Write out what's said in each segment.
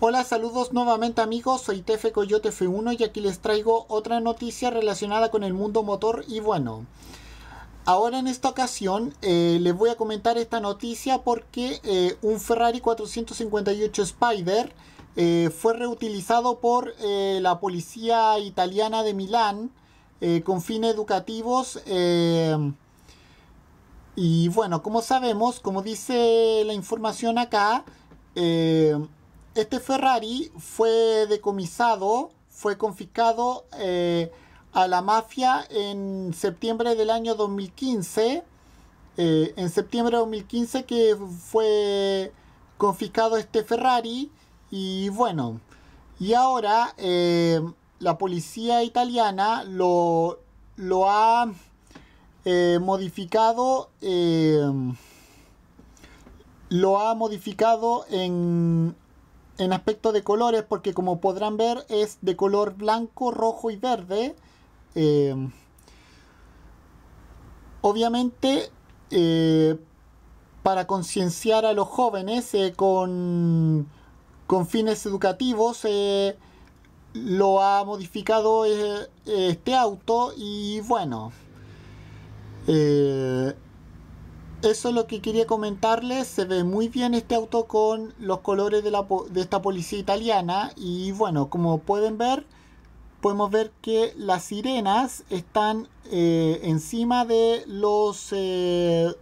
Hola, saludos nuevamente amigos, soy Tefe Coyote F1 y aquí les traigo otra noticia relacionada con el mundo motor y bueno. Ahora en esta ocasión eh, les voy a comentar esta noticia porque eh, un Ferrari 458 Spider eh, fue reutilizado por la policía italiana de Milán con fines educativos. y bueno, como sabemos, como dice la información acá, este Ferrari fue decomisado, fue confiscado eh, a la mafia en septiembre del año 2015. Eh, en septiembre de 2015 que fue confiscado este Ferrari y bueno, y ahora eh, la policía italiana lo, lo ha modificado, lo ha modificado en, en aspecto de colores, porque como podrán ver es de color blanco, rojo y verde. Eh, obviamente, eh, para concienciar a los jóvenes eh, con, con, fines educativos, lo ha modificado este auto y bueno eso es lo que quería comentarles. Se ve muy bien este auto con los colores de, esta policía italiana. Y bueno, como pueden ver, podemos ver que las sirenas están eh, encima de los eh,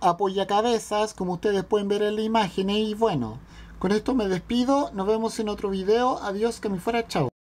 apoyacabezas, como ustedes pueden ver en la imagen. Y bueno, con esto me despido. Nos vemos en otro video. Adiós, que me fuera. Chao.